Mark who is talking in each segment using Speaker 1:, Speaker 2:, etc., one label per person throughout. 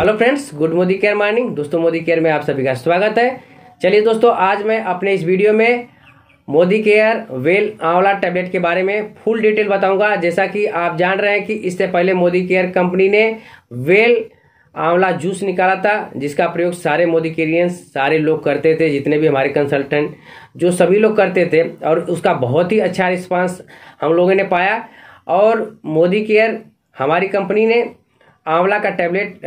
Speaker 1: hello friends good Modicare morning दोस्तों Modi care में आप सभी का स्वागत है चलिए दोस्तों आज मैं अपने इस वीडियो में Modicare well amla tablet के बारे में फुल डिटेल बताऊंगा जैसा कि आप जान रहे हैं कि इससे पहले मोदी केयर कंपनी ने वेल आंवला जूस निकाला था जिसका प्रयोग सारे मोदी केरियंस सारे लोग करते थे जितने भी हमारे कंसल्टेंट जो सभी लोग करते थे और उसका बहुत ही अच्छा रिस्पॉन्स हम लोगों ने पाया और मोदी केयर हमारी कंपनी ने आंवला का टैबलेट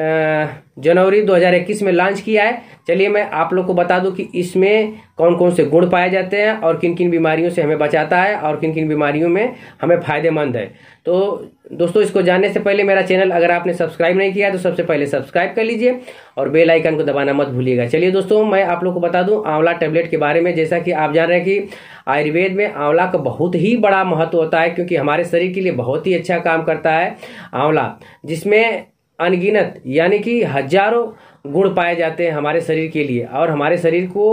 Speaker 1: जनवरी 2021 में लॉन्च किया है चलिए मैं आप लोग को बता दूं कि इसमें कौन कौन से गुण पाए जाते हैं और किन किन बीमारियों से हमें बचाता है और किन किन बीमारियों में हमें फ़ायदेमंद है तो दोस्तों इसको जानने से पहले मेरा चैनल अगर आपने सब्सक्राइब नहीं किया है तो सबसे पहले सब्सक्राइब कर लीजिए और बेल आइकन को दबाना मत भूलिएगा चलिए दोस्तों मैं आप लोग को बता दूं आंवला टैबलेट के बारे में जैसा कि आप जान रहे हैं कि आयुर्वेद में आंवला का बहुत ही बड़ा महत्व होता है क्योंकि हमारे शरीर के लिए बहुत ही अच्छा काम करता है आंवला जिसमें अनगिनत यानी कि हजारों गुण पाए जाते हैं हमारे शरीर के लिए और हमारे शरीर को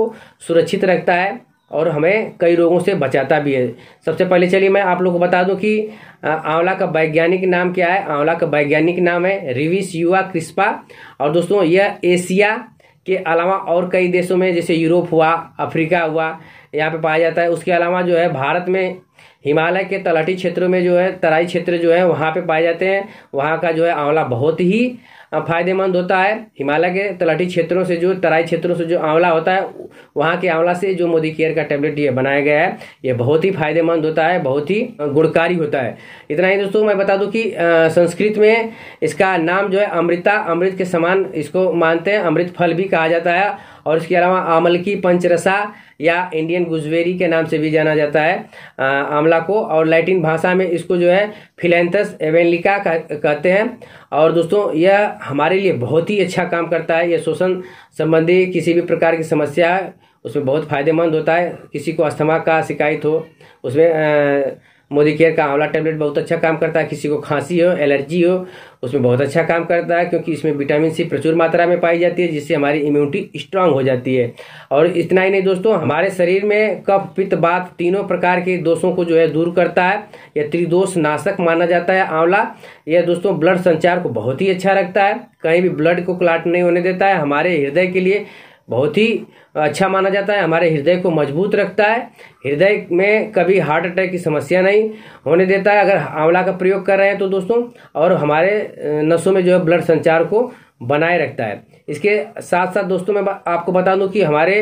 Speaker 1: सुरक्षित रखता है और हमें कई रोगों से बचाता भी है सबसे पहले चलिए मैं आप लोगों को बता दूं कि आंवला का वैज्ञानिक नाम क्या है आंवला का वैज्ञानिक नाम है रिविस युवा क्रिस्पा और दोस्तों यह एशिया के अलावा और कई देशों में जैसे यूरोप हुआ अफ्रीका हुआ यहाँ पे पाया जाता है उसके अलावा जो है भारत में हिमालय के तलहटी क्षेत्रों में जो है तराई क्षेत्र जो है वहाँ पे पाए जाते हैं वहाँ का जो है आंवला बहुत ही फायदेमंद होता है हिमालय के तलाटी क्षेत्रों से जो तराई क्षेत्रों से जो आंवला होता है वहाँ के आंवला से जो मोदी केयर का टैबलेट ये बनाया गया है ये बहुत ही फायदेमंद होता है बहुत ही गुणकारी होता है इतना ही दोस्तों मैं बता दूँ कि संस्कृत में इसका नाम जो है अमृता अमृत के समान इसको मानते हैं अमृत फल भी कहा जाता है और इसके अलावा आमल की पंचरसा या इंडियन गुजवेरी के नाम से भी जाना जाता है आमला को और लैटिन भाषा में इसको जो है फिलेंथस एवेलिका कहते हैं और दोस्तों यह हमारे लिए बहुत ही अच्छा काम करता है यह शोषण संबंधी किसी भी प्रकार की समस्या उसमें बहुत फ़ायदेमंद होता है किसी को अस्थमा का शिकायत हो उसमें आ, मोदी केयर का आंवला टेबलेट बहुत अच्छा काम करता है किसी को खांसी हो एलर्जी हो उसमें बहुत अच्छा काम करता है क्योंकि इसमें विटामिन सी प्रचुर मात्रा में पाई जाती है जिससे हमारी इम्यूनिटी स्ट्रांग हो जाती है और इतना ही नहीं दोस्तों हमारे शरीर में कफ पित्त बात तीनों प्रकार के दोषों को जो है दूर करता है यह त्रिदोष नाशक माना जाता है आंवला यह दोस्तों ब्लड संचार को बहुत ही अच्छा रखता है कहीं भी ब्लड को क्लाट नहीं होने देता है हमारे हृदय के लिए बहुत ही अच्छा माना जाता है हमारे हृदय को मजबूत रखता है हृदय में कभी हार्ट अटैक की समस्या नहीं होने देता है अगर आंवला का प्रयोग कर रहे हैं तो दोस्तों और हमारे नसों में जो है ब्लड संचार को बनाए रखता है इसके साथ साथ दोस्तों मैं आपको बता दूं कि हमारे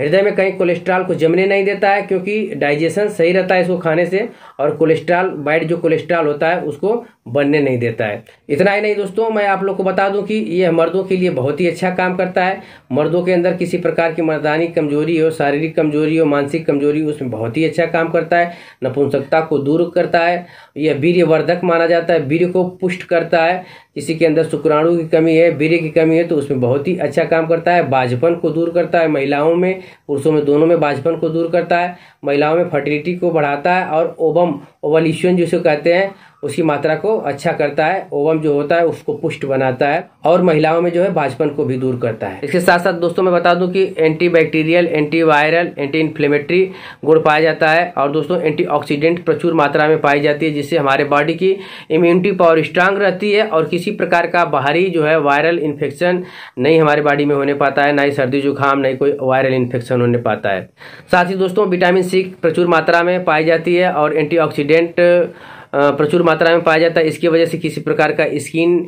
Speaker 1: हृदय में कहीं कोलेस्ट्रॉल को जमने नहीं देता है क्योंकि डाइजेशन सही रहता है इसको खाने से और कोलेस्ट्रॉल बाइट जो कोलेस्ट्रॉल होता है उसको बनने नहीं देता है इतना ही नहीं दोस्तों मैं आप लोग को बता दूं कि यह मर्दों के लिए बहुत ही अच्छा काम करता है मर्दों के अंदर किसी प्रकार की मर्दानी कमजोरी हो शारीरिक कमजोरी हो मानसिक कमजोरी उसमें बहुत ही अच्छा काम करता है नपुंसकता को दूर करता है यह वीर्यवर्धक माना जाता है वीर को पुष्ट करता है किसी के अंदर शुक्राणु की कमी है वीर्य की कमी है तो उसमें बहुत ही अच्छा काम करता है बाजपन को दूर करता है महिलाओं में पुरुषों में दोनों में बाजपन को दूर करता है महिलाओं में फर्टिलिटी को बढ़ाता है और ओबम ओवलिशन जिसे कहते हैं उसकी मात्रा को अच्छा करता है ओवम जो होता है उसको पुष्ट बनाता है और महिलाओं में जो है भाजपन को भी दूर करता है इसके साथ साथ दोस्तों मैं बता दूं कि anti bacterial anti viral anti inflammatory गुड़ पाया जाता है और दोस्तों एंटीऑक्सीडेंट प्रचुर मात्रा में पाई जाती है जिससे हमारे बॉडी की इम्यूनिटी पावर स्ट्रांग रहती है और किसी प्रकार का बाहरी जो है वायरल इन्फेक्शन नहीं हमारे बॉडी में होने पाता है ना ही सर्दी जुकाम नहीं कोई वायरल इन्फेक्शन होने पाता है साथ ही दोस्तों विटामिन सी प्रचुर मात्रा में पाई जाती है और ऑक्सीडेंट प्रचुर मात्रा में पाया जाता है इसकी वजह से किसी प्रकार का स्किन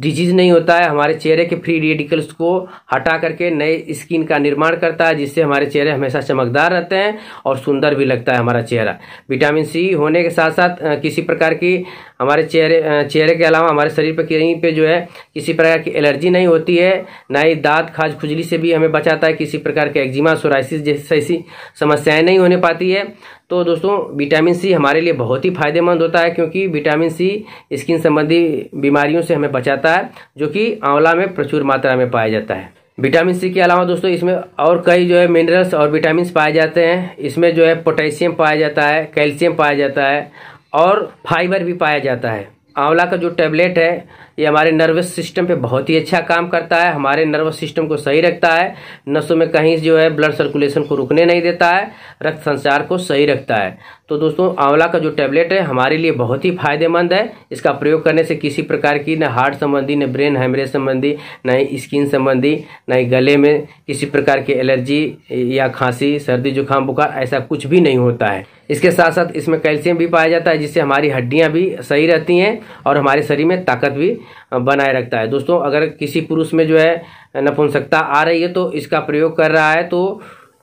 Speaker 1: डिजीज नहीं होता है हमारे चेहरे के फ्री रेडिकल्स को हटा करके नए स्किन का निर्माण करता है जिससे हमारे चेहरे हमेशा चमकदार रहते हैं और सुंदर भी लगता है हमारा चेहरा विटामिन सी होने के साथ साथ किसी प्रकार की हमारे चेहरे चेहरे के अलावा हमारे शरीर पर कहीं पर जो है किसी प्रकार की एलर्जी नहीं होती है ना ही दांत खाज खुजली से भी हमें बचाता है किसी प्रकार के एक्जिमा सोराइसिस जैसी समस्याएं नहीं होने पाती है तो दोस्तों विटामिन सी हमारे लिए बहुत ही फायदेमंद होता है क्योंकि विटामिन सी स्किन संबंधी बीमारियों से हमें बचाता है जो कि आंवला में प्रचुर मात्रा में पाया जाता है विटामिन सी के अलावा दोस्तों इसमें और कई जो है मिनरल्स और विटामिन पाए जाते हैं इसमें जो है पोटेशियम पाया जाता है कैल्शियम पाया जाता है और फाइबर भी पाया जाता है आंवला का जो टैबलेट है ये हमारे नर्वस सिस्टम पे बहुत ही अच्छा काम करता है हमारे नर्वस सिस्टम को सही रखता है नसों में कहीं जो है ब्लड सर्कुलेशन को रुकने नहीं देता है रक्त संचार को सही रखता है तो दोस्तों आंवला का जो टैबलेट है हमारे लिए बहुत ही फायदेमंद है इसका प्रयोग करने से किसी प्रकार की न हार्ट संबंधी न ब्रेन हेमरेज संबंधी न ही स्किन संबंधी न ही गले में किसी प्रकार की एलर्जी या खांसी सर्दी जुकाम बुखार ऐसा कुछ भी नहीं होता है इसके साथ साथ इसमें कैल्शियम भी पाया जाता है जिससे हमारी हड्डियाँ भी सही रहती हैं और हमारे शरीर में ताकत भी बनाए रखता है दोस्तों अगर किसी पुरुष में जो है नपुंसकता आ रही है तो इसका प्रयोग कर रहा है तो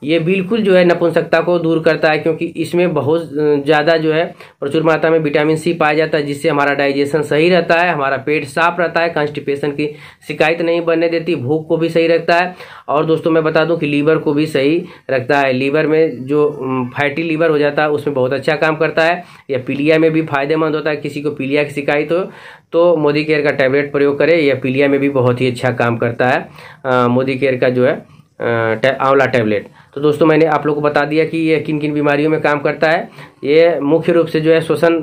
Speaker 1: ये बिल्कुल जो है नपुंसकता को दूर करता है क्योंकि इसमें बहुत ज़्यादा जो है प्रचुर मात्रा में विटामिन सी पाया जाता है जिससे हमारा डाइजेशन सही रहता है हमारा पेट साफ रहता है कॉन्स्टिपेशन की शिकायत नहीं बनने देती भूख को भी सही रखता है और दोस्तों मैं बता दूं कि लीवर को भी सही रखता है लीवर में जो फैटी लीवर हो जाता है उसमें बहुत अच्छा काम करता है या पीलिया में भी फायदेमंद होता है किसी को पीलिया की शिकायत हो तो मोदी केयर का टैबलेट प्रयोग करें या पीलिया में भी बहुत ही अच्छा काम करता है मोदी केयर का जो है आंवला टैबलेट तो दोस्तों मैंने आप लोग को बता दिया कि यह किन किन बीमारियों में काम करता है ये मुख्य रूप से जो है श्वसन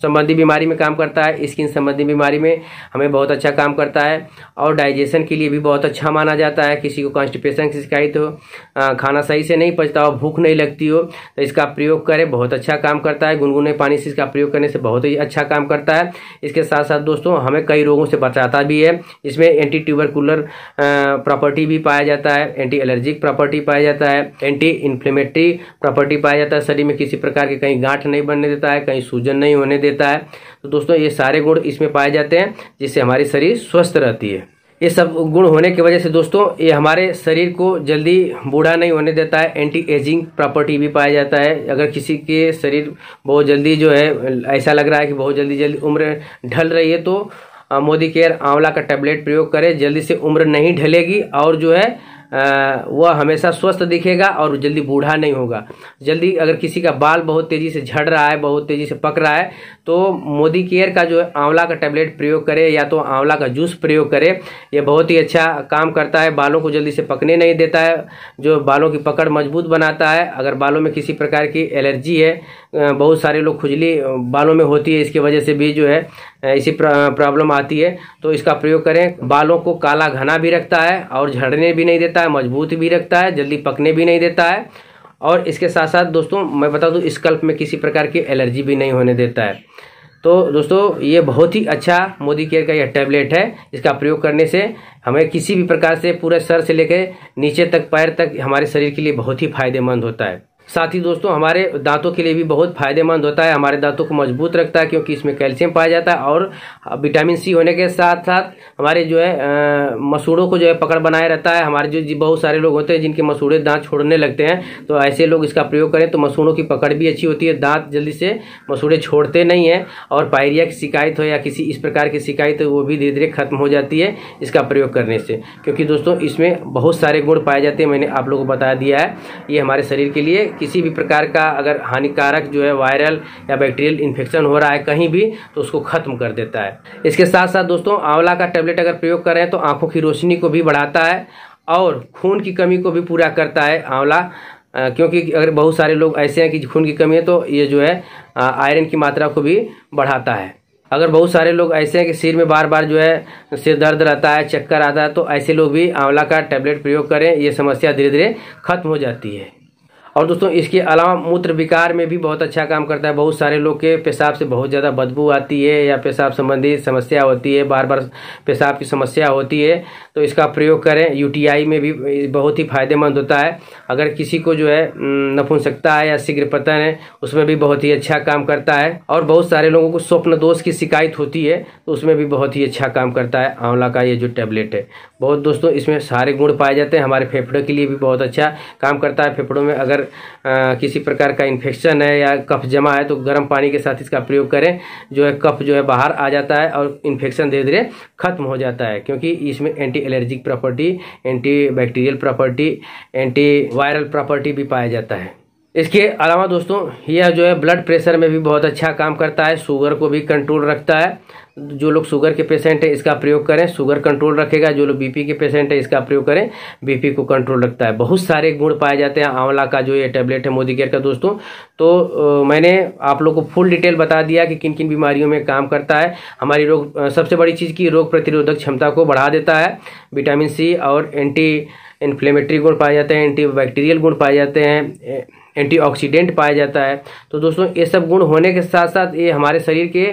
Speaker 1: संबंधी बीमारी में काम करता है स्किन संबंधी बीमारी में हमें बहुत अच्छा काम करता है और डाइजेशन के लिए भी बहुत अच्छा माना जाता है किसी को कॉन्स्टिपेशन की शिकायत हो खाना सही से नहीं पचता हो भूख नहीं लगती हो तो इसका प्रयोग करें बहुत अच्छा काम करता है गुनगुने पानी से इसका प्रयोग करने से बहुत ही अच्छा काम करता है इसके साथ साथ दोस्तों हमें कई रोगों से बचाता भी है इसमें एंटी ट्यूबरकुलर प्रॉपर्टी भी पाया जाता है एंटी एलर्जिक प्रॉपर्टी पाया जाता है एंटी इन्फ्लेमेटरी प्रॉपर्टी पाया जाता है शरीर में किसी प्रकार कि कहीं गांठ नहीं बनने देता है कहीं सूजन नहीं होने देता है तो दोस्तों ये सारे गुण इसमें पाए जाते हैं जिससे हमारी शरीर स्वस्थ रहती है ये सब गुण होने की वजह से दोस्तों ये हमारे शरीर को जल्दी बूढ़ा नहीं होने देता है एंटी एजिंग प्रॉपर्टी भी पाया जाता है अगर किसी के शरीर बहुत जल्दी जो है ऐसा लग रहा है कि बहुत जल्दी जल्दी उम्र ढल रही है तो मोदी केयर आंवला का टैबलेट प्रयोग करें जल्दी से उम्र नहीं ढलेगी और जो है वह हमेशा स्वस्थ दिखेगा और जल्दी बूढ़ा नहीं होगा जल्दी अगर किसी का बाल बहुत तेज़ी से झड़ रहा है बहुत तेज़ी से पक रहा है तो मोदी केयर का जो आंवला का टैबलेट प्रयोग करें या तो आंवला का जूस प्रयोग करें यह बहुत ही अच्छा काम करता है बालों को जल्दी से पकने नहीं देता है जो बालों की पकड़ मजबूत बनाता है अगर बालों में किसी प्रकार की एलर्जी है बहुत सारे लोग खुजली बालों में होती है इसकी वजह से भी जो है ऐसी प्रॉब्लम आती है तो इसका प्रयोग करें बालों को काला घना भी रखता है और झड़ने भी नहीं देता है मजबूत भी रखता है जल्दी पकने भी नहीं देता है और इसके साथ साथ दोस्तों मैं बता दूँ स्कल्प में किसी प्रकार की एलर्जी भी नहीं होने देता है तो दोस्तों ये बहुत ही अच्छा मोदी केयर का यह टैबलेट है इसका प्रयोग करने से हमें किसी भी प्रकार से पूरे सर से लेकर नीचे तक पैर तक हमारे शरीर के लिए बहुत ही फायदेमंद होता है साथ ही दोस्तों हमारे दांतों के लिए भी बहुत फायदेमंद होता है हमारे दांतों को मजबूत रखता है क्योंकि इसमें कैल्शियम पाया जाता है और विटामिन सी होने के साथ साथ हमारे जो है मसूड़ों को जो है पकड़ बनाए रहता है हमारे जो बहुत सारे लोग होते हैं जिनके मसूड़े दांत छोड़ने लगते हैं तो ऐसे लोग इसका प्रयोग करें तो मसूड़ों की पकड़ भी अच्छी होती है दाँत जल्दी से मसूड़े छोड़ते नहीं हैं और पायरिया की शिकायत हो या किसी इस प्रकार की शिकायत हो वो भी धीरे धीरे खत्म हो जाती है इसका प्रयोग करने से क्योंकि दोस्तों इसमें बहुत सारे गुण पाए जाते हैं मैंने आप लोगों को बता दिया है ये हमारे शरीर के लिए किसी भी प्रकार का अगर हानिकारक जो है वायरल या बैक्टीरियल इन्फेक्शन हो रहा है कहीं भी तो उसको ख़त्म कर देता है इसके साथ साथ दोस्तों आंवला का टेबलेट अगर प्रयोग करें तो आंखों की रोशनी को भी बढ़ाता है और खून की कमी को भी पूरा करता है आंवला क्योंकि अगर बहुत सारे लोग ऐसे हैं कि खून की कमी है तो ये जो है आयरन की मात्रा को भी बढ़ाता है अगर बहुत सारे लोग ऐसे हैं कि सिर में बार बार जो है सिर दर्द रहता है चक्कर आता है तो ऐसे लोग भी आंवला का टैबलेट प्रयोग करें ये समस्या धीरे धीरे खत्म हो जाती है और दोस्तों इसके अलावा मूत्र विकार में भी बहुत अच्छा काम करता है बहुत सारे लोग के पेशाब से बहुत ज़्यादा बदबू आती है या पेशाब संबंधी समस्या होती है बार बार पेशाब की समस्या होती है तो इसका प्रयोग करें यूटीआई में भी बहुत ही फायदेमंद होता है अगर किसी को जो है नफुन सकता है या शीघ्र पतन है उसमें भी बहुत ही अच्छा काम करता है और बहुत सारे लोगों को स्वप्न दोष की शिकायत होती है तो उसमें भी बहुत ही अच्छा काम करता है आंवला का ये जो टैबलेट है बहुत दोस्तों इसमें सारे गुण पाए जाते हैं हमारे फेफड़ों के लिए भी बहुत अच्छा काम करता है फेफड़ों में अगर आ, किसी प्रकार का इन्फेक्शन है या कफ जमा है तो गर्म पानी के साथ इसका प्रयोग करें जो है कफ जो है बाहर आ जाता है और इन्फेक्शन धीरे धीरे खत्म हो जाता है क्योंकि इसमें anti allergic property anti bacterial property anti viral property भी पाया जाता है इसके अलावा दोस्तों यह जो है ब्लड प्रेशर में भी बहुत अच्छा काम करता है शुगर को भी कंट्रोल रखता है जो लोग शुगर के पेशेंट है इसका प्रयोग करें शुगर कंट्रोल रखेगा जो लोग बीपी के पेशेंट है इसका प्रयोग करें बीपी को कंट्रोल रखता है बहुत सारे गुण पाए जाते हैं आंवला का जो ये टैबलेट है मोदी केयर का दोस्तों तो आ, मैंने आप लोग को फुल डिटेल बता दिया कि किन किन बीमारियों में काम करता है हमारी रोग सबसे बड़ी चीज़ की रोग प्रतिरोधक क्षमता को बढ़ा देता है विटामिन सी और एंटी इन्फ्लेमेटरी गुण पाए जाते हैं एंटी बैक्टीरियल गुण पाए जाते हैं एंटीऑक्सीडेंट पाया जाता है तो दोस्तों ये सब गुण होने के साथ साथ ये हमारे शरीर के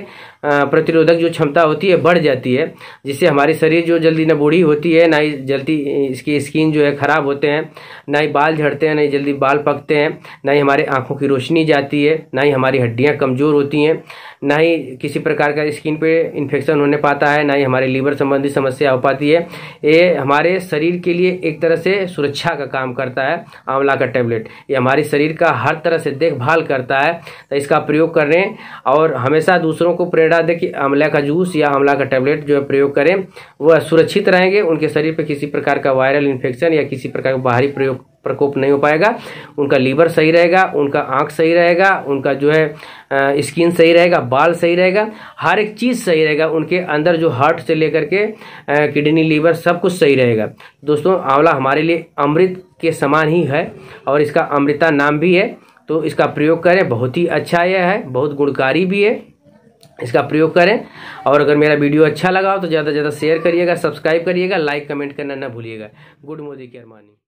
Speaker 1: प्रतिरोधक जो क्षमता होती है बढ़ जाती है जिससे हमारे शरीर जो जल्दी ना बूढ़ी होती है ना ही जल्दी इसकी स्किन जो है ख़राब होते हैं ना ही बाल झड़ते हैं ना ही जल्दी बाल पकते हैं ना ही हमारे आँखों की रोशनी जाती है ना ही हमारी हड्डियाँ कमज़ोर होती हैं ना ही किसी प्रकार का स्किन पर इन्फेक्शन होने पाता है ना ही हमारे लीवर संबंधी समस्या हो पाती है ये हमारे शरीर के लिए एक तरह से सुरक्षा का काम करता है आंवला का टैबलेट ये हमारे शरीर का हर तरह से देखभाल करता है तो इसका प्रयोग करें और हमेशा दूसरों को प्रेरणा दें कि आंवला का जूस या आंवला का टैबलेट जो है प्रयोग करें वह सुरक्षित रहेंगे उनके शरीर पर किसी प्रकार का वायरल इन्फेक्शन या किसी प्रकार का बाहरी प्रयोग प्रकोप नहीं हो पाएगा उनका लीवर सही रहेगा उनका आँख सही रहेगा उनका जो है स्किन सही रहेगा बाल सही रहेगा हर एक चीज़ सही रहेगा उनके अंदर जो हार्ट से लेकर के किडनी लीवर सब कुछ सही रहेगा दोस्तों आंवला हमारे लिए अमृत के समान ही है और इसका अमृता नाम भी है तो इसका प्रयोग करें बहुत ही अच्छा यह है बहुत गुणकारी भी है इसका प्रयोग करें और अगर मेरा वीडियो अच्छा लगा हो तो ज़्यादा से ज़्यादा शेयर करिएगा सब्सक्राइब करिएगा लाइक कमेंट करना ना भूलिएगा गुड मोदी केयर अरमानी